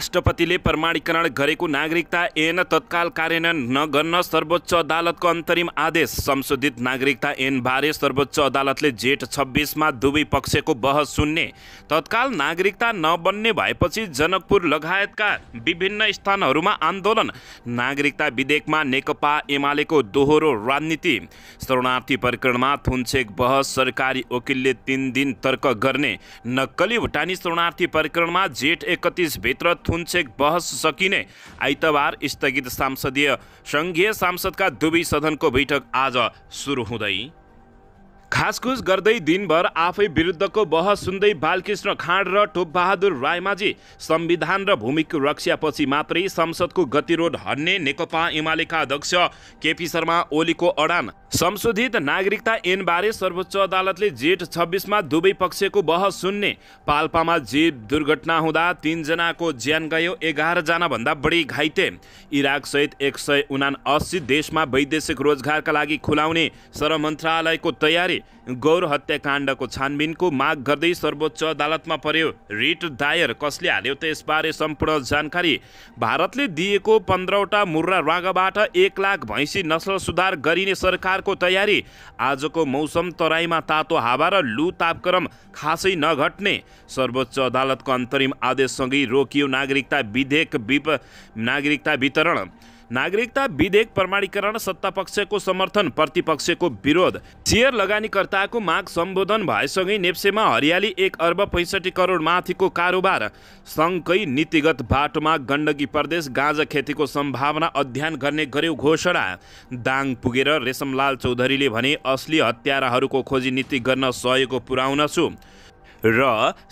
राष्ट्रपतिले प्रमाणीकरण गरेको नागरिकता ऐन तत्काल कार्यान्वयन नगर्न सर्वोच्च अदालतको अन्तरिम आदेश संशोधित नागरिकता ऐनबारे सर्वोच्च अदालतले जेठ छब्बिसमा दुवै पक्षको बहस सुन्ने तत्काल नागरिकता नबन्ने भएपछि जनकपुर लगायतका विभिन्न स्थानहरूमा आन्दोलन नागरिकता विधेयकमा नेकपा एमालेको दोहोरो राजनीति शरणार्थी प्रकरणमा थुन्सेक बहस सरकारी वकिलले तिन दिन तर्क गर्ने नक्कली भुटानी शरणार्थी प्रकरणमा जेठ एकतिसभित्र थुन्छेक बहस सकिने आइतबार स्थगित सांसदीय सङ्घीय सांसदका दुवै सदनको बैठक आज सुरु हुँदै खासखुस गर्दै दिनभर आफै विरुद्धको बहस सुन्दै बालकृष्ण खाँड र टोपबहादुर रायमाझी संविधान र भूमिको रक्षापछि मात्रै संसदको गतिरोध हन्ने नेकपा एमालेका अध्यक्ष केपी शर्मा ओलीको अडान संशोधित नागरिकता ऐनबारे सर्वोच्च अदालतले जेठ छब्बिसमा दुवै पक्षको बहस सुन्ने पाल्पामा जीव दुर्घटना हुँदा तिनजनाको ज्यान गयो भन्दा बढी घाइते इराकसहित एक सय उना देशमा वैदेशिक रोजगारका लागि खुलाउने सर मन्त्रालयको तयारी गौर हत्याकाण्डको छानबिनको माग गर्दै सर्वोच्च अदालतमा पर्यो रिट दायर कसले हाल्यो त यसबारे सम्पूर्ण जानकारी भारतले दिएको पन्ध्रवटा मुर्रा रागाबाट एक लाख भैँसी नस्ल सुधार गरिने सरकारको तयारी आजको मौसम तराईमा तातो हावा र लु तापक्रम खासै नघट्ने सर्वोच्च अदालतको अन्तरिम आदेशसँगै रोकियो नागरिकता विधेयक विप नागरिकता वितरण नागरिकता विधेयक प्रमाणीकरण सत्ता पक्षको समर्थन प्रतिपक्षको विरोध सेयर लगानीकर्ताको माग सम्बोधन भएसँगै नेप्सेमा हरियाली एक अर्ब पैँसठी करोड माथिको कारोबार सङ्घकै नीतिगत बाटोमा गण्डकी प्रदेश गाँजा खेतीको सम्भावना अध्ययन गर्ने गर्यो घोषणा दाङ पुगेर रेशमलाल चौधरीले भने असली हत्याराहरूको खोजी नीति गर्न सहयोग पुर्याउन छु र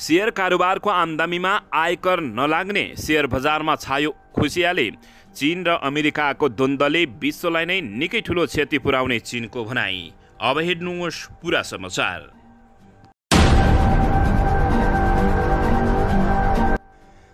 सेयर कारोबारको आम्दामीमा आयकर नलाग्ने सेयर बजारमा छायो खुसियाली चीन र अमेरिकाको द्वन्द्वले विश्वलाई नै निकै ठुलो क्षति पुर्याउने चीनको भनाई अब हेर्नुहोस् पुरा समाचार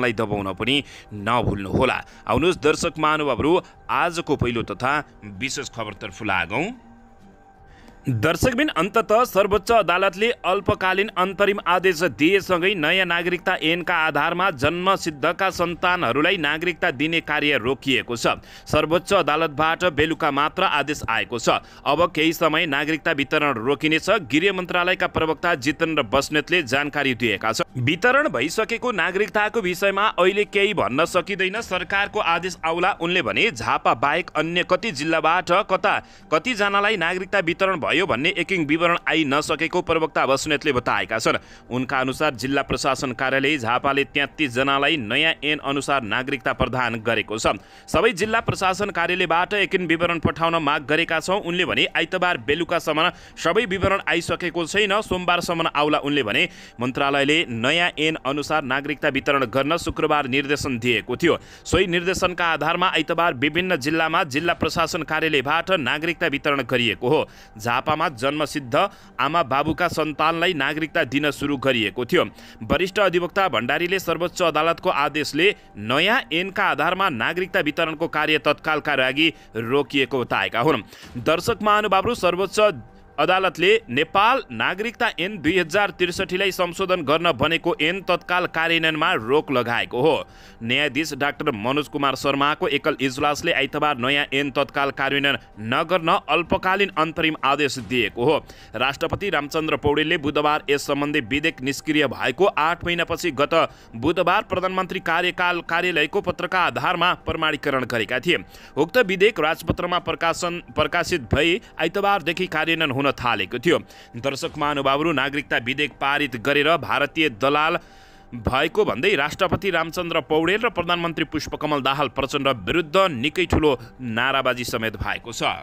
बटनलाई दबाउन पनि नभुल्नुहोला आउनुहोस् दर्शक महानुभावहरू आजको पहिलो तथा विशेष खबरतर्फ लागौँ दर्शकबिन अन्तत सर्वोच्च अदालतले अल्पकालीन अन्तरिम आदेश दिएसँगै नयाँ नागरिकता ऐनका आधारमा जन्मसिद्धका सन्तानहरूलाई नागरिकता दिने कार्य रोकिएको छ सर्वोच्च अदालतबाट बेलुका मात्र आदेश आएको छ अब केही समय नागरिकता वितरण रोकिनेछ गृह मन्त्रालयका प्रवक्ता जितेन्द्र बस्नेतले जानकारी दिएका छन् वितरण भइसकेको नागरिकताको विषयमा अहिले केही भन्न सकिँदैन सरकारको आदेश आउला उनले भने झापा बाहेक अन्य कति जिल्लाबाट कता कतिजनालाई नागरिकता वितरण भयो भन्ने एकिङ विवरण आइ नसकेको प्रवक्ता बस्नेतले बताएका छन् उनका अनुसार जिल्ला प्रशासन कार्यालय झापाले जनालाई नयाँ एन अनुसार नागरिकता प्रदान गरेको छ सबै जिल्ला प्रशासन कार्यालयबाट एकिन विवरण पठाउन माग गरेका छौँ उनले भने आइतबार बेलुकासम्म सबै विवरण आइसकेको छैन सोमबारसम्म आउला उनले भने मन्त्रालयले नयाँ एन अनुसार नागरिकता वितरण गर्न शुक्रबार निर्देशन दिएको थियो सोही निर्देशनका आधारमा आइतबार विभिन्न जिल्लामा जिल्ला प्रशासन कार्यालयबाट नागरिकता वितरण गरिएको हो झापामा जन्मसिद्ध आमा बाबुका सन्तानलाई नागरिकता दिन सुरु गरिएको थियो वरिष्ठ अधिवक्ता भण्डारीले सर्वोच्च अदालतको आदेशले नयाँ एनका आधारमा नागरिकता वितरणको कार्य तत्कालका लागि रोकिएको बताएका हुन् दर्शक महानुभावहरू सर्वोच्च अदालतले नेपाल नागरिकता ऐन दुई हजार त्रिसठीलाई संशोधन गर्न भनेको ऐन तत्काल कार्यान्वयनमा रोक लगाएको हो न्यायाधीश डाक्टर मनोज कुमार शर्माको एकल इजलासले आइतबार नयाँ एन तत्काल कार्यान्वयन नगर्न अल्पकालीन अन्तरिम आदेश दिएको हो राष्ट्रपति रामचन्द्र पौडेलले बुधबार यस सम्बन्धी विधेयक निष्क्रिय भएको आठ महिनापछि गत बुधबार प्रधानमन्त्री कार्यकाल कार्यालयको पत्रका आधारमा प्रमाणीकरण गरेका थिए उक्त विधेयक राजपत्रमा प्रकाशन प्रकाशित भई आइतबारदेखि कार्यान्वयन हुन थालेको थियो दर्शक महानुभावहरू नागरिकता विधेयक पारित गरेर भारतीय दलाल भएको भन्दै राष्ट्रपति रामचन्द्र पौडेल र प्रधानमन्त्री पुष्पकमल दाहाल प्रचण्ड विरुद्ध निकै ठुलो नाराबाजी समेत भएको छ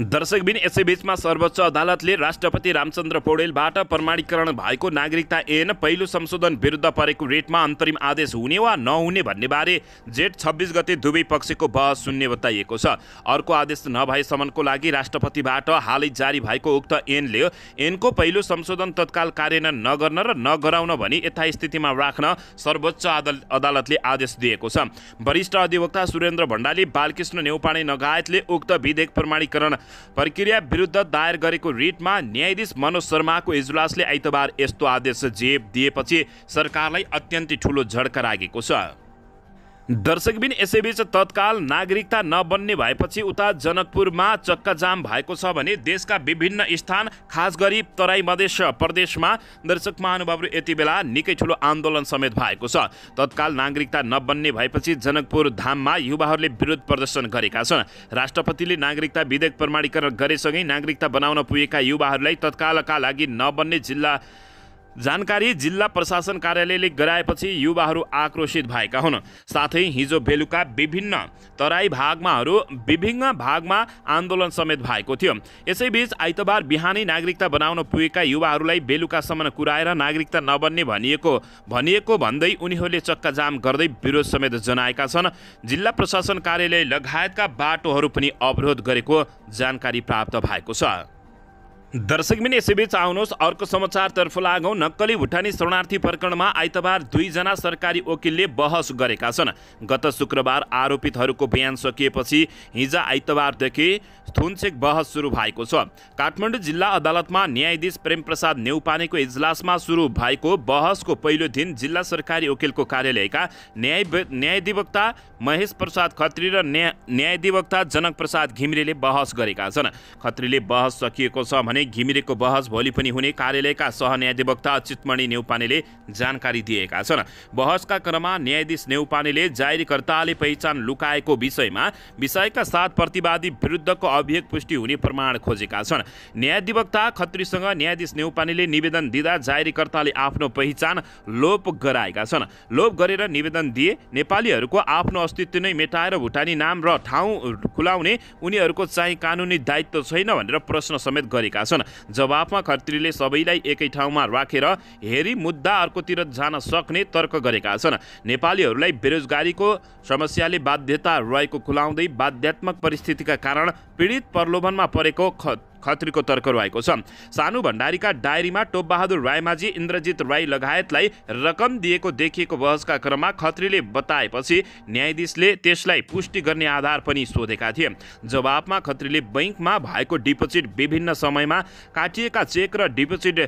दर्शकबिन यसैबीचमा सर्वोच्च अदालतले राष्ट्रपति रामचन्द्र पौडेलबाट प्रमाणीकरण भएको नागरिकता ऐन पहिलो संशोधन विरुद्ध परेको रेटमा अन्तरिम आदेश हुने वा नहुने भन्ने बारे जेठ छब्बिस गते दुवै पक्षको बहस सुन्ने बताइएको छ अर्को आदेश नभएसम्मको लागि राष्ट्रपतिबाट हालै जारी भएको उक्त ऐनले ऐनको पहिलो संशोधन तत्काल कार्यान्वयन नगर्न र नगराउन भनी यथास्थितिमा राख्न सर्वोच्च अदालतले आदेश दिएको छ वरिष्ठ अधिवक्ता सुरेन्द्र भण्डारी बालकृष्ण नेउपाणे लगायतले उक्त विधेयक प्रमाणीकरण प्रक्रिया विरुद्ध दायर गरेको रिटमा न्यायाधीश मनोज शर्माको इजलासले आइतबार यस्तो आदेश जेप दिएपछि सरकारलाई अत्यन्तै ठुलो झड्का लागेको छ दर्शकबिन यसैबीच तत्काल नागरिकता नबन्ने भएपछि उता जनकपुरमा चक्काजाम भएको छ भने देशका विभिन्न स्थान खास गरी तराई मधेस प्रदेशमा दर्शक महानुभावहरू यति बेला निकै ठुलो आन्दोलन समेत भएको छ तत्काल नागरिकता नबन्ने भएपछि जनकपुर धाममा युवाहरूले विरोध प्रदर्शन गरेका छन् राष्ट्रपतिले नागरिकता विधेयक प्रमाणीकरण गरेसँगै नागरिकता बनाउन पुगेका युवाहरूलाई तत्कालका लागि नबन्ने जिल्ला जानकारी जिल्ला प्रशासन कार्यालयले गराएपछि युवाहरू आक्रोशित भएका हुन् साथै हिजो बेलुका विभिन्न तराई भागमाहरू विभिन्न भागमा आन्दोलन समेत भएको थियो यसैबीच आइतबार बिहानै नागरिकता बनाउन पुगेका युवाहरूलाई बेलुकासम्म कुराएर नागरिकता नबन्ने भनिएको भनिएको भन्दै उनीहरूले चक्काजाम गर्दै विरोध समेत जनाएका छन् जिल्ला प्रशासन कार्यालय लगायतका बाटोहरू पनि अवरोध गरेको जानकारी प्राप्त भएको छ दर्शक मिनी यसैबीच आउनुहोस् अर्को समाचारतर्फ लागौँ नक्कली भुटानी शरणार्थी प्रकरणमा आइतबार दुईजना सरकारी वकिलले बहस गरेका छन् गत शुक्रबार आरोपितहरूको बयान सकिएपछि हिज आइतबारदेखि थुनचेक बहस सुरु भएको छ काठमाडौँ जिल्ला अदालतमा न्यायाधीश प्रेमप्रसाद नेउपानेको इजलासमा सुरु भएको बहसको पहिलो दिन जिल्ला सरकारी वकिलको कार्यालयका न्याय न्यायाधिवक्ता महेश प्रसाद खत्री र न्यायाधिवक्ता जनकप्रसाद घिमिरेले बहस गरेका छन् खत्रीले बहस सकिएको छ भने घिमिरेको बहस भोलि पनि हुने कार्यालयका सहन्याधिवक्ता चितमणि नेउपानेले जानकारी दिएका छन् बहसका क्रममा न्यायाधीश नेउपानेले जारीकर्ताले पहिचान लुकाएको विषयमा विषयका साथ प्रतिवादी विरुद्धको अभियोग पुष्टि हुने प्रमाण खोजेका छन् न्यायाधिवक्ता खत्रीसँग न्यायाधीश नेउपानेले निवेदन दिँदा जारीकर्ताले आफ्नो पहिचान लोप गराएका छन् लोप गरेर निवेदन दिए नेपालीहरूको आफ्नो अस्तित्व नै मेटाएर भुटानी नाम र ठाउँ खुलाउने उनीहरूको चाहिँ कानुनी दायित्व छैन भनेर प्रश्न समेत गरेका छन् जवाफमा खत्रीले सबैलाई एकै ठाउँमा राखेर हेरी मुद्दा अर्कोतिर जान सक्ने तर्क गरेका छन् नेपालीहरूलाई बेरोजगारीको समस्याले बाध्यता रहेको खुलाउँदै बाध्यात्मक परिस्थितिका कारण पीडित प्रलोभनमा परेको ख खत्रीको तर्क रहेको छ सानु भण्डारीका डायरीमा टोपबहादुर रायमाझी इन्द्रजित राई लगायतलाई रकम दिएको देखिएको बहसका क्रममा खत्रीले बताएपछि न्यायाधीशले त्यसलाई पुष्टि गर्ने आधार पनि सोधेका थिए जवाबमा खत्रीले बैङ्कमा भएको डिपोजिट विभिन्न समयमा काटिएका चेक र डिपोजिट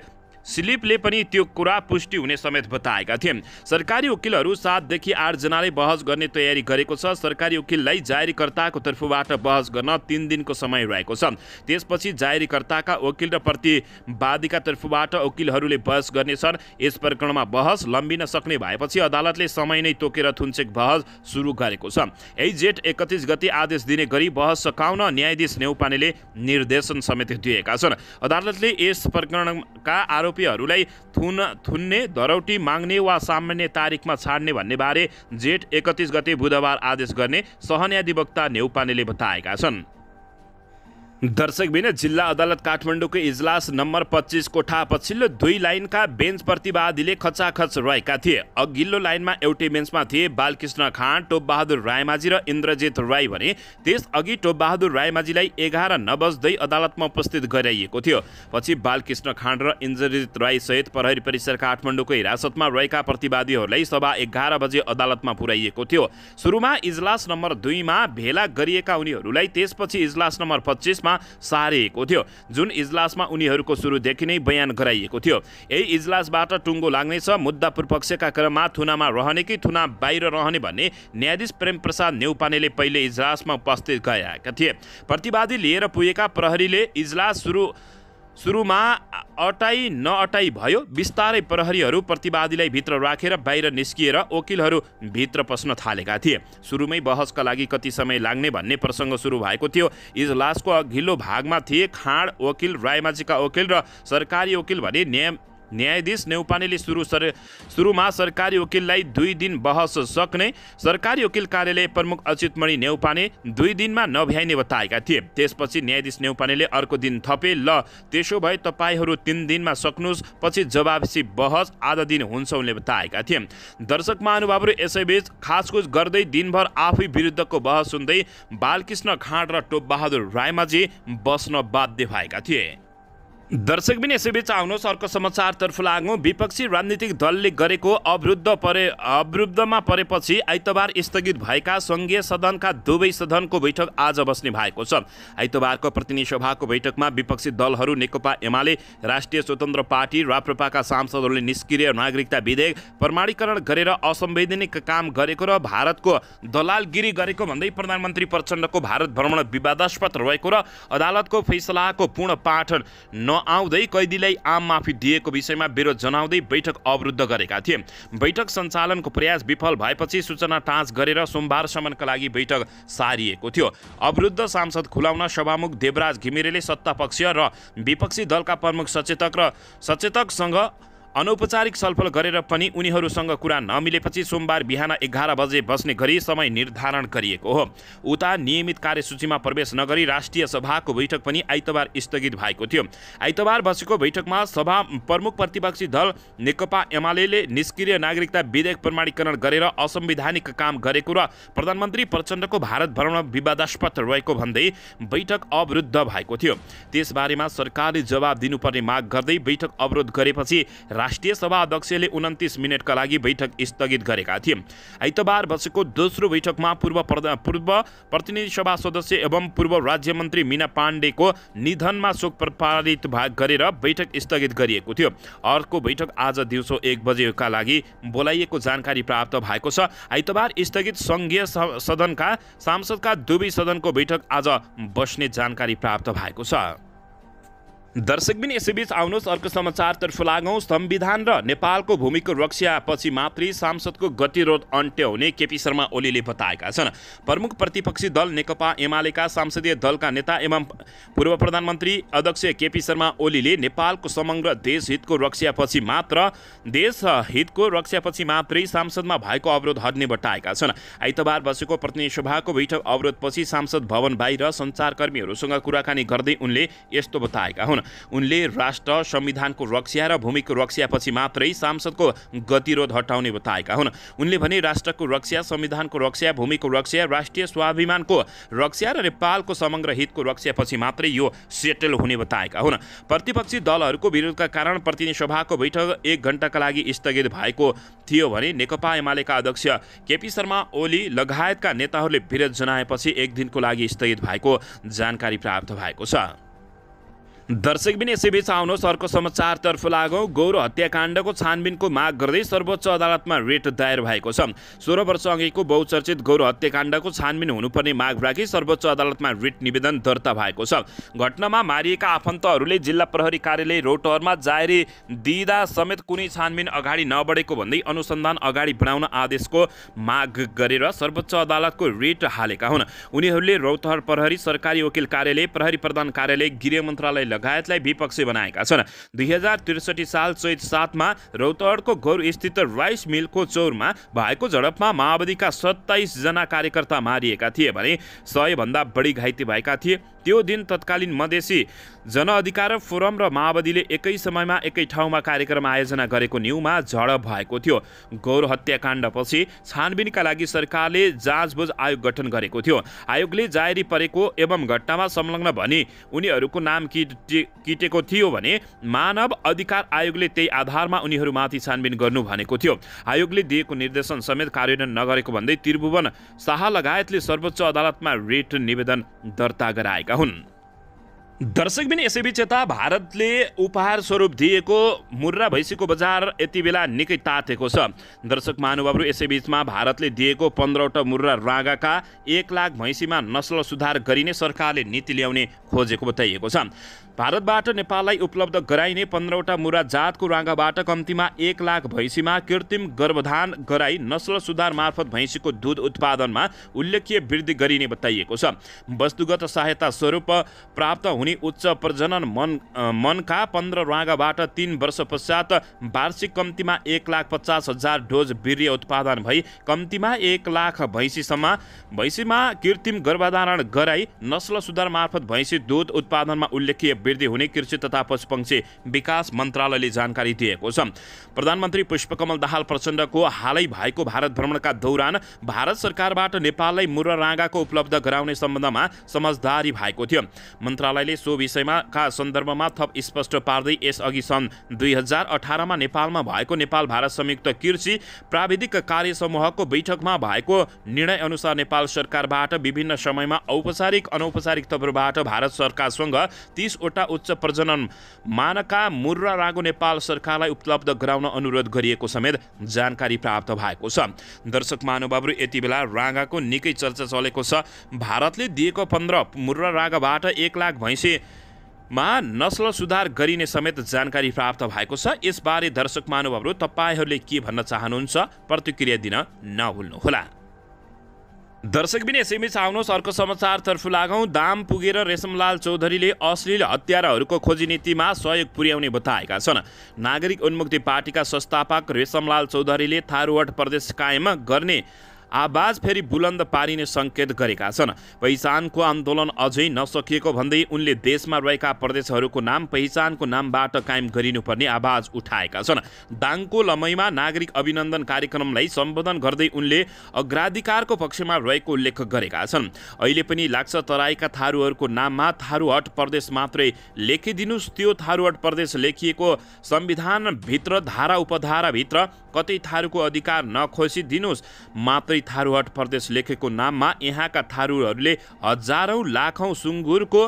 सिलिपले पनि त्यो कुरा पुष्टि हुने समेत बताएका थिए सरकारी वकिलहरू सातदेखि आठजनाले बहस गर्ने तयारी गरेको छ सरकारी वकिललाई जारीकर्ताको तर्फबाट बहस गर्न तिन दिनको समय रहेको छ त्यसपछि जारीकर्ताका वकिल र प्रतिवादीका तर्फबाट वकिलहरूले बहस गर्नेछन् यस प्रकरणमा बहस लम्बिन सक्ने भएपछि अदालतले समय नै तोकेर थुन्चेक बहस सुरु गरेको छ यही जेठ एकतिस गति आदेश दिने गरी बहस सकाउन न्यायाधीश नेउपानेले निर्देशन समेत दिएका छन् अदालतले यस प्रकरणका आरोप आरोपीहरूलाई थुन थुन्ने धरौटी माग्ने वा सामान्य तारिकमा छाड्ने भन्ने बारे जेठ एकतिस गते बुधबार आदेश गर्ने सहन्याधिवक्ता नेउपानेले बताएका छन् दर्शकबिन जिल्ला अदालत काठमाडौँको इजलास नम्बर पच्चिस कोठा पछिल्लो दुई लाइनका बेन्च प्रतिवादीले खचाखच रहेका थिए अघिल्लो लाइनमा एउटै बेन्चमा थिए बालकृष्ण खाँड टोपबहादुर रायमाझी र इन्द्रजित राई भने त्यसअघि टोपबहादुर रायमाझीलाई एघार नबज्दै अदालतमा उपस्थित गराइएको थियो पछि बालकृष्ण खाँड र इन्द्रजित राई सहित प्रहरी परिसर काठमाडौँको हिरासतमा रहेका प्रतिवादीहरूलाई सभा एघार बजे अदालतमा पुर्याइएको थियो सुरुमा इजलास नम्बर दुईमा भेला गरिएका उनीहरूलाई त्यसपछि इजलास नम्बर पच्चिसमा इजलासमा सारिएको थियो जुन इजलासमा उनीहरूको सुरुदेखि नै बयान गराइएको थियो यही इजलासबाट टुङ्गो लाग्नेछ मुद्दा पूर्वपक्षका क्रममा थुनामा रहने कि थुना बाहिर रहने भन्ने न्यायाधीश प्रेमप्रसाद नेउपानेले पहिले इजलासमा उपस्थित गराएका थिए प्रतिवादी लिएर पुगेका प्रहरीले इजलास सुरु सुरुमा अटाई नअटाई भयो बिस्तारै प्रहरीहरू प्रतिवादीलाई भित्र राखेर बाहिर निस्किएर वकिलहरू भित्र पस्न थालेका थिए सुरुमै बहसका लागि कति समय लाग्ने भन्ने प्रसङ्ग सुरु भएको थियो इजलासको अघिल्लो भागमा थिए खाँड वकिल रायमाझीका वकिल र सरकारी वकिल भने न्याय न्यायाधीश नेउपानेले सुरु सर सुरुमा सरकारी वकिललाई दुई दिन बहस सक्ने सरकारी वकिल कार्यालय प्रमुख अच्युतमणि नेउपाने दुई दिनमा नभ्याइने बताएका थिए त्यसपछि न्यायाधीश नेउपानेले अर्को दिन थपे ल त्यसो भए तपाईँहरू तिन दिनमा सक्नुहोस् पछि जवाबसी बहस आधा दिन हुन्छ उनले बताएका थिए दर्शक महानुभावहरू यसैबीच खासकुस गर्दै दिनभर आफै विरुद्धको बहस सुन्दै बालकृष्ण खाँड र टोपबहादुर रायमाझी बस्न बाध्य भएका थिए दर्शक बिन यसैबीच आउनुहोस् अर्को समाचारतर्फ लागौँ विपक्षी राजनीतिक दलले गरेको अवरुद्ध परे अवरुद्धमा परेपछि आइतबार स्थगित भएका सङ्घीय सदनका दुवै सदनको बैठक आज बस्ने भएको छ आइतबारको प्रतिनिधि सभाको बैठकमा विपक्षी दलहरू नेकपा एमाले राष्ट्रिय स्वतन्त्र पार्टी राप्रपाका सांसदहरूले निष्क्रिय नागरिकता विधेयक प्रमाणीकरण गरेर असंवैधानिक काम गरेको र भारतको दलालगिरी गरेको भन्दै प्रधानमन्त्री प्रचण्डको भारत भ्रमण विवादास्पद रहेको र अदालतको फैसलाको पूर्ण पाठन न नआउँदै कैदीलाई आम माफी दिएको विषयमा विरोध जनाउँदै बैठक अवरुद्ध गरेका थिए बैठक सञ्चालनको प्रयास विफल भएपछि सूचना टाँच गरेर सोमबारसम्मका लागि बैठक सारिएको थियो अवरुद्ध सांसद खुलाउन सभामुख देवराज घिमिरेले सत्तापक्ष र विपक्षी दलका प्रमुख सचेतक र सचेतकसँग अनौपचारिक छलफल गरेर पनि उनीहरूसँग कुरा नमिलेपछि सोमबार बिहान एघार बजे बस्ने गरी समय निर्धारण गरिएको हो उता नियमित कार्यसूचीमा प्रवेश नगरी राष्ट्रिय सभाको बैठक पनि आइतबार स्थगित भएको थियो आइतबार बसेको बैठकमा सभा प्रमुख प्रतिपक्षी दल नेकपा एमाले निष्क्रिय नागरिकता विधेयक प्रमाणीकरण गरेर असंवैधानिक काम गरेको र प्रधानमन्त्री प्रचण्डको भारत भ्रमण विवादास्पद रहेको भन्दै बैठक अवरुद्ध भएको थियो त्यसबारेमा सरकारले जवाब दिनुपर्ने माग गर्दै बैठक अवरोध गरेपछि राष्ट्रिय सभा अध्यक्षले उन्तिस मिनटका लागि बैठक स्थगित गरेका थिए आइतबार बसेको दोस्रो बैठकमा पूर्व पूर्व प्रतिनिधि सभा सदस्य एवं पूर्व राज्यमन्त्री मिना पाण्डेको निधनमा शोक प्रपारित गरेर बैठक स्थगित गरिएको थियो अर्को बैठक आज दिउँसो एक बजेका लागि बोलाइएको जानकारी प्राप्त भएको छ आइतबार स्थगित सङ्घीय सदनका सांसदका दुवै सदनको बैठक आज बस्ने जानकारी प्राप्त भएको छ दर्शकबिन यसैबीच आउनुहोस् अर्को समाचारतर्फ लागौँ संविधान र नेपालको भूमिको रक्षापछि मात्रै सांसदको गतिरोध अन्त्य हुने केपी शर्मा ओलीले बताएका छन् प्रमुख प्रतिपक्षी दल नेकपा एमालेका संसदीय दलका नेता एवं पूर्व प्रधानमन्त्री अध्यक्ष केपी शर्मा ओलीले नेपालको समग्र देशहितको रक्षापछि मात्र देश हितको रक्षापछि मात्रै सांसदमा भएको अवरोध हट्ने बताएका छन् आइतबार बसेको प्रतिनिधि सभाको बैठक अवरोधपछि सांसद भवन बाहिर सञ्चारकर्मीहरूसँग कुराकानी गर्दै उनले यस्तो बताएका हुन् उनले राष्ट्र संविधानको रक्षा र भूमिको रक्षापछि मात्रै सांसदको गतिरोध हटाउने बताएका हुन् उनले भने राष्ट्रको रक्षा संविधानको रक्षा भूमिको रक्षा राष्ट्रिय स्वाभिमानको रक्षा र नेपालको समग्र हितको रक्षापछि मात्रै यो सेटल हुने बताएका हुन् प्रतिपक्षी दलहरूको विरोधका कारण प्रतिनिधि सभाको बैठक एक घन्टाका लागि स्थगित भएको थियो भने नेकपा एमालेका अध्यक्ष केपी शर्मा ओली लगायतका नेताहरूले विरोध जनाएपछि एक दिनको लागि स्थगित भएको जानकारी प्राप्त भएको छ दर्शक बिन यसैबीच आउनुहोस् अर्को समाचारतर्फ लागौँ गौर हत्याकाण्डको छानबिनको माग गर्दै सर्वोच्च अदालतमा रेट दायर भएको छ सोह्र वर्षअघिको बहुचर्चित गौर हत्याकाण्डको छानबिन हुनुपर्ने माग राखी सर्वोच्च अदालतमा रिट निवेदन दर्ता भएको छ घटनामा मारिएका आफन्तहरूले जिल्ला प्रहरी कार्यालय रोटहरमा जारी दिँदा समेत कुनै छानबिन अगाडि नबढेको भन्दै अनुसन्धान अगाडि बढाउन आदेशको माग गरेर सर्वोच्च अदालतको रिट हालेका हुन् उनीहरूले रौतहर प्रहरी सरकारी वकिल कार्यालय प्रहरी प्रधान कार्यालय गृह मन्त्रालय लगायतलाई विपक्षी बनाएका छन् दुई हजार त्रिसठी साल चैत सातमा रौतहडको घोर स्थित राइस मिलको चौरमा भएको झडपमा माओवादीका सत्ताइसजना कार्यकर्ता मारिएका थिए भने सयभन्दा बढी घाइते भएका थिए त्यो दिन तत्कालीन मधेसी जनअधिकार फोरम र माओवादीले एकै समयमा एकै ठाउँमा कार्यक्रम आयोजना गरेको न्युमा झडप भएको थियो गौर हत्याकाण्डपछि छानबिनका लागि सरकारले जाँचबुझ आयोग गठन गरेको थियो आयोगले जारी परेको एवं घटनामा संलग्न भनी उनीहरूको नाम किटे किटेको थियो भने मानव अधिकार आयोगले त्यही आधारमा उनीहरूमाथि छानबिन गर्नु भनेको थियो आयोगले दिएको निर्देशन समेत कार्यान्वयन नगरेको भन्दै त्रिभुवन शाह लगायतले सर्वोच्च अदालतमा रिट निवेदन दर्ता गराएका हुन् दर्शकबिन यसैबीच यता भारतले उपहार स्वरूप दिएको मुर्रा भैँसीको बजार यति बेला निकै तातेको छ दर्शक महानुभावहरू यसैबीचमा भारतले दिएको पन्ध्रवटा मुर्रा राँगाका एक लाख भैँसीमा नस्ल सुधार गरिने सरकारले नीति ल्याउने खोजेको बताइएको छ भारतबाट नेपाललाई उपलब्ध गराइने पन्ध्रवटा मुरा जातको राँगाबाट कम्तीमा एक लाख भैँसीमा कृत्रिम गर्भधान गराई नस्ल सुधार मार्फत भैँसीको दुध उत्पादनमा उल्लेखीय वृद्धि गरिने बताइएको छ वस्तुगत सहायता स्वरूप प्राप्त हुने उच्च प्रजनन मन मनका पन्ध्र राँगाबाट तिन वर्ष पश्चात वार्षिक कम्तीमा एक लाख पचास हजार डोज वीर्य उत्पादन भई कम्तीमा एक लाख भैँसीसम्म भैँसीमा कृत्रिम गर्भधारण गराई नस्ल सुधार मार्फत भैँसी दुध उत्पादनमा उल्लेखीय वृद्धि हुने कृषि तथा पशुपक्षी विकास मन्त्रालयले जानकारी दिएको छ प्रधानमन्त्री पुष्पकमल दाहाल प्रचण्डको हालै भएको भारत भ्रमणका दौरान भारत सरकारबाट नेपाललाई मुरराँगाको उपलब्ध गराउने सम्बन्धमा समझदारी भएको थियो मन्त्रालयले सो विषयमा सन्दर्भमा थप स्पष्ट पार्दै यसअघि सन् दुई हजार अठारमा नेपालमा भएको नेपाल भारत संयुक्त कृषि प्राविधिक कार्य समूहको बैठकमा भएको निर्णय अनुसार नेपाल सरकारबाट विभिन्न समयमा औपचारिक अनौपचारिक तवरबाट भारत सरकारसँग तिसवटा उच्च प्रजनन मानका मुर्रा रागो नेपाल सरकारलाई उपलब्ध गराउन अनुरोध गरिएको समेत जानकारी प्राप्त भएको छ दर्शक महानुभावहरू यति बेला राँगाको निकै चर्चा चलेको छ भारतले दिएको पन्ध्र मुर्रा रागाबाट एक लाख भैँसी मा नस्ल सुधार गरिने समेत जानकारी प्राप्त भएको छ यसबारे दर्शक महानुभावहरू तपाईँहरूले के भन्न चाहनुहुन्छ प्रतिक्रिया दिन नभुल्नुहोला दर्शक विनय सीमित आउनुहोस् अर्को समाचारतर्फ लागौँ दाम पुगेर रेशमलाल चौधरीले अश्लील हत्याराहरूको खोजी नीतिमा सहयोग पुर्याउने बताएका छन् नागरिक उन्मुक्ति पार्टीका संस्थापक रेशमलाल चौधरीले थारूवट प्रदेश कायम गर्ने आवाज फेरि बुलन्द पारिने सङ्केत गरेका छन् पहिचानको आन्दोलन अझै नसकिएको भन्दै उनले देशमा रहेका प्रदेशहरूको नाम पहिचानको नामबाट कायम गरिनुपर्ने आवाज उठाएका छन् दाङको लमैमा नागरिक अभिनन्दन कार्यक्रमलाई सम्बोधन गर्दै उनले अग्राधिकारको पक्षमा रहेको उल्लेख गरेका छन् अहिले पनि लाग्छ तराईका थारूहरूको नाममा थारूहट प्रदेश मात्रै लेखिदिनुहोस् त्यो थारूहट प्रदेश लेखिएको संविधानभित्र धारा उपधाराभित्र कतै थारूको अधिकार नखोसिदिनुहोस् मात्रै जस्तै थारूहट प्रदेश लेखेको नाममा यहाँका थारूहरूले हजारौँ लाखौँ सुँगुरको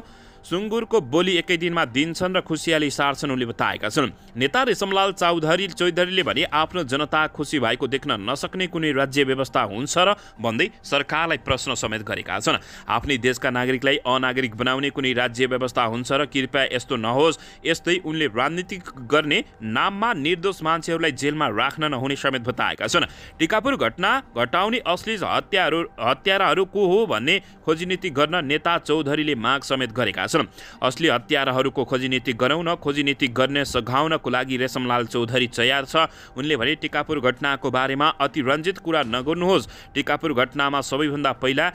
सुँगुरको बोली एकै दिनमा दिन्छन् र खुसियाली सार्छन् उनले बताएका छन् नेता रेशमलाल चौधरी चौधरीले भने आफ्नो जनता खुसी भएको देख्न नसक्ने कुनै राज्य व्यवस्था हुन्छ र भन्दै सरकारलाई प्रश्न समेत गरेका छन् आफ्नै देशका नागरिकलाई अनागरिक बनाउने कुनै राज्य व्यवस्था हुन्छ र कृपया यस्तो नहोस् यस्तै उनले राजनीति गर्ने नाममा निर्दोष मान्छेहरूलाई जेलमा राख्न नहुने समेत बताएका छन् टिकापुर घटना घटाउने अश्लील हत्याहरू हत्याराहरू को हो भन्ने खोजी गर्न नेता चौधरीले माग समेत गरेका छन् असली हतियारहरूको खोजी नीति गराउन खोजी नीति गर्ने सघाउनको लागि रेशमलाल चौधरी तयार छ उनले भने टिकापुर घटनाको बारेमा अति रञ्जित कुरा नगर्नुहोस् टिकापुर घटनामा सबैभन्दा पहिला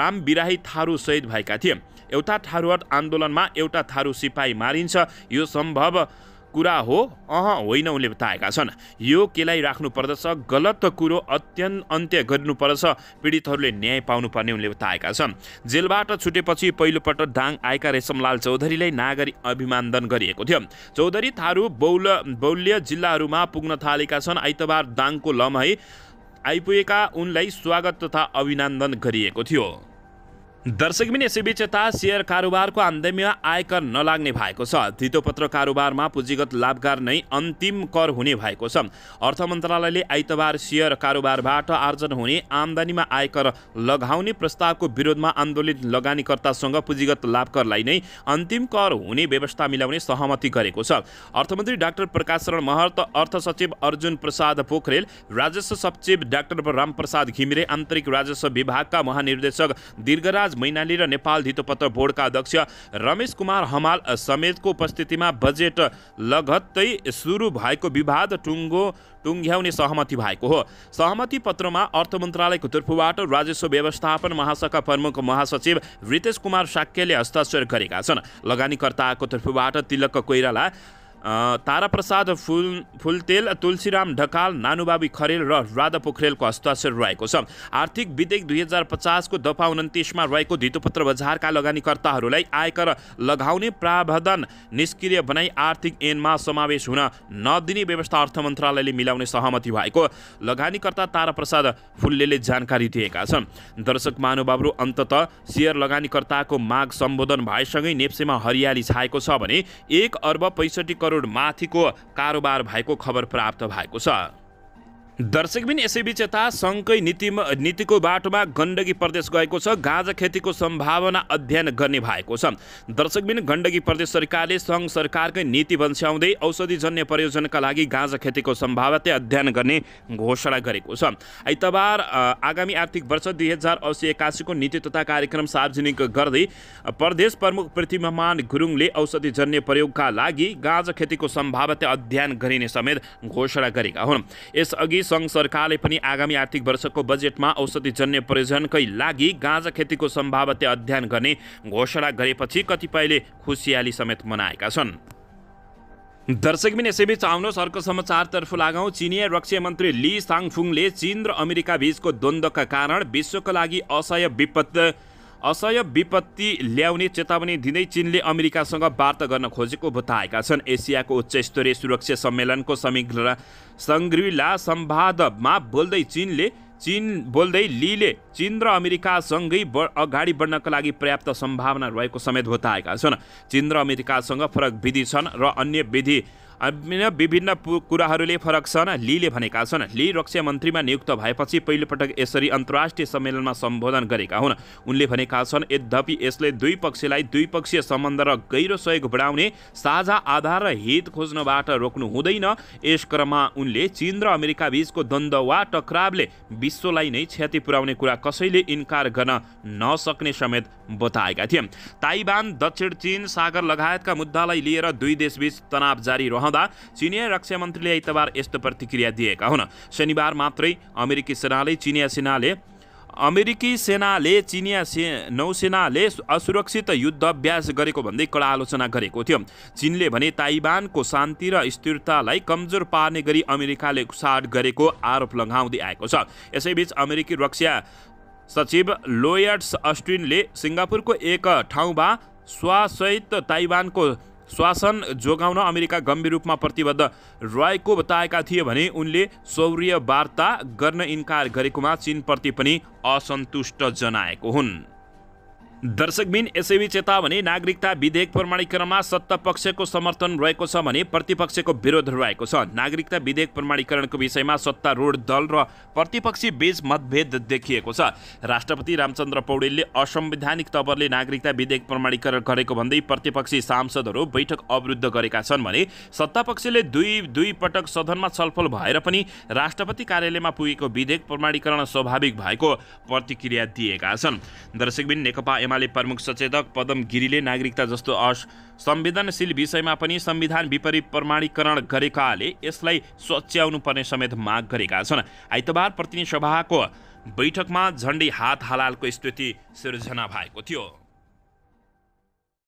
राम बिराही थारू सहित भएका थिए एउटा थारूवट आन्दोलनमा एउटा थारू सिपाही मारिन्छ यो सम्भव कुरा हो अह होइन उनले बताएका छन् यो केलाई राख्नु पर्दछ गलत कुरो अत्यन्त अन्त्य गर्नुपर्दछ पीडितहरूले न्याय पाउनुपर्ने उनले बताएका छन् जेलबाट छुटेपछि पहिलोपल्ट डाङ आएका रेशमलाल चौधरीलाई नागरिक अभिमान्दन गरिएको थियो चौधरी थारू बौल बौल्य जिल्लाहरूमा पुग्न थालेका छन् आइतबार दाङको लमही आइपुगेका उनलाई स्वागत तथा अभिनन्दन गरिएको थियो दर्शक मिन यसैबीच यता सेयर कारोबारको आन्दमीमा आयकर नलाग्ने भएको छ धितोपत्र कारोबारमा पुँजीगत लाभकार नै अन्तिम कर हुने भएको छ अर्थ मन्त्रालयले आइतबार सेयर कारोबारबाट आर्जन हुने आमदानीमा आयकर लगाउने प्रस्तावको विरोधमा आन्दोलित लगानीकर्तासँग पुँजीगत लाभकरलाई नै अन्तिम कर हुने व्यवस्था मिलाउने सहमति गरेको छ अर्थमन्त्री डाक्टर प्रकाश शरण महर्त अर्थ सचिव अर्जुन प्रसाद पोखरेल राजस्व सचिव डाक्टर रामप्रसाद घिमिरे आन्तरिक राजस्व विभागका महानिर्देशक दीर्घराज मैनाली र नेपाल धितोपत्र बोर्डका अध्यक्ष रमेश कुमार हमाल समेतको उपस्थितिमा बजेट लगत्तै सुरु भएको विवाद टुङ्गो टुङ्ग्याउने सहमति भएको हो सहमति पत्रमा अर्थ मन्त्रालयको तर्फबाट राजस्व व्यवस्थापन महाशाखा प्रमुख महासचिव रितेश कुमार साक्यले हस्ताक्षर गरेका छन् लगानीकर्ताको तर्फबाट तिलक कोइराला ताराप्रसाद फुल फुलतेल तुलसीराम ढकाल नानुबाबी खरेल र राधा पोखरेलको हस्ताक्षर रहेको छ आर्थिक विधेयक दुई हजार पचासको दफा उन्तिसमा रहेको धितोपत्र बजारका लगानीकर्ताहरूलाई आयकर लगाउने प्रावधान निष्क्रिय बनाई आर्थिक ऐनमा समावेश हुन नदिने व्यवस्था अर्थ मन्त्रालयले मिलाउने सहमति भएको लगानीकर्ता ताराप्रसाद फुल्लेले जानकारी दिएका छन् दर्शक महानुभावहरू अन्तत सेयर लगानीकर्ताको माग सम्बोधन भएसँगै नेप्सेमा हरियाली छाएको छ भने एक अर्ब पैँसठी करोड करोड माथिको कारोबार भएको खबर प्राप्त भएको छ दर्शकबिन यसैबीच यता सङ्घकै नीतिमा नीतिको बाटोमा गण्डकी प्रदेश गएको छ गाँजा खेतीको सम्भावना अध्ययन गर्ने भएको छ दर्शकबिन गण्डकी प्रदेश सरकारले सङ्घ सरकारकै नीति बन्स्याउँदै औषधिजन्य प्रयोजनका लागि गाँजा खेतीको सम्भावना अध्ययन गर्ने घोषणा गरेको छ आइतबार आगामी आर्थिक वर्ष दुई हजार असी एकासीको नीति तथा कार्यक्रम सार्वजनिक गर्दै प्रदेश प्रमुख पृथ्वीमान गुरुङले औषधिजन्य प्रयोगका लागि गाँजा खेतीको सम्भावना अध्ययन गरिने समेत घोषणा गरेका हुन् यसअघि सङ्घ सरकारले पनि आगामी आर्थिक वर्षको बजेटमा औषधिजन्य प्रयोजनकै लागि गाँजा खेतीको सम्भावत अध्ययन गर्ने घोषणा गरेपछि कतिपयले खुसियाली समेत मनाएका छन् दर्शकबिन यसैबीच आउनुहोस् अर्को समाचारतर्फ लागौँ चिनिया रक्षा मन्त्री ली साङफुङले चीन र अमेरिका बीचको द्वन्द्वका कारण विश्वका लागि असह्य विपत्त असह्य विपत्ति ल्याउने चेतावनी दिँदै चिनले अमेरिकासँग वार्ता गर्न खोजेको बताएका छन् एसियाको उच्च स्तरीय सुरक्षा सम्मेलनको समीक्षा सङ्ग्रिला सम्वादमा बोल्दै चिनले चिन बोल्दै लीले चिन र अमेरिकासँगै ब अगाडि बढ्नका लागि पर्याप्त सम्भावना रहेको समेत बताएका छन् चिन र अमेरिकासँग फरक विधि छन् र अन्य विधि विभिन्न कुराहरूले फरक छन् लीले भनेका छन् ली रक्षा मन्त्रीमा नियुक्त भएपछि पहिलोपटक यसरी अन्तर्राष्ट्रिय सम्मेलनमा सम्बोधन गरेका हुन् उनले भनेका छन् यद्यपि यसले दुई पक्षलाई द्विपक्षीय सम्बन्ध र गहिरो सहयोग बढाउने साझा आधार र हित खोज्नबाट रोक्नु हुँदैन यस क्रममा उनले चीन र अमेरिका बीचको द्वन्द वा टक्रावले विश्वलाई नै क्षति पुर्याउने कुरा कसैले इन्कार गर्न नसक्ने समेत बताएका थिए ताइवान दक्षिण चीन सागर लगायतका मुद्दालाई लिएर दुई देशबीच तनाव जारी रह रहँदा चिनिया रक्षा मन्त्रीले आइतबार यस्तो प्रतिक्रिया दिएका हुन् शनिबार मात्रै अमेरिकी सेनाले चिनिया सेनाले अमेरिकी सेनाले चिनिया से नौसेनाले असुरक्षित युद्ध अभ्यास गरेको भन्दै कडा आलोचना गरेको थियो चिनले भने ताइवानको शान्ति र स्थिरतालाई कमजोर पार्ने गरी अमेरिकाले साट गरेको आरोप लगाउँदै आएको छ यसैबीच अमेरिकी रक्षा सचिव लोयर्ड्स अस्ट्रिनले सिङ्गापुरको एक ठाउँमा स्वासहित ताइवानको श्वासन जोगाउन अमेरिका गम्भीर रूपमा प्रतिबद्ध रहेको बताएका थिए भने उनले सौर्य वार्ता गर्न इन्कार गरेकोमा चिनप्रति पनि असन्तुष्ट जनाएको हुन् दर्शकबिन यसैबीच चेतावनी नागरिकता विधेयक प्रमाणीकरणमा सत्ता पक्षको समर्थन रहेको छ भने प्रतिपक्षको विरोध रहेको छ नागरिकता विधेयक प्रमाणीकरणको विषयमा सत्तारूढ दल र प्रतिपक्षी बीच मतभेद देखिएको छ राष्ट्रपति रामचन्द्र पौडेलले असंवैधानिक तवरले नागरिकता विधेयक प्रमाणीकरण गरेको भन्दै प्रतिपक्षी सांसदहरू बैठक अवरुद्ध गरेका छन् भने सत्तापक्षले दुई दुई पटक सदनमा छलफल भएर पनि राष्ट्रपति कार्यालयमा पुगेको विधेयक प्रमाणीकरण स्वाभाविक भएको प्रतिक्रिया दिएका छन् दर्शकबिन नेकपा एमाले प्रमुख सचेतक पदम गिरीले नागरिकता जस्तो संवेदनशील विषयमा पनि संविधान विपरीत प्रमाणीकरण गरेकाले यसलाई पर्ने समेत माग गरेका छन् आइतबार प्रतिनिधि सभाको बैठकमा झन्डै हात हालालको स्थिति सिर्जना भएको थियो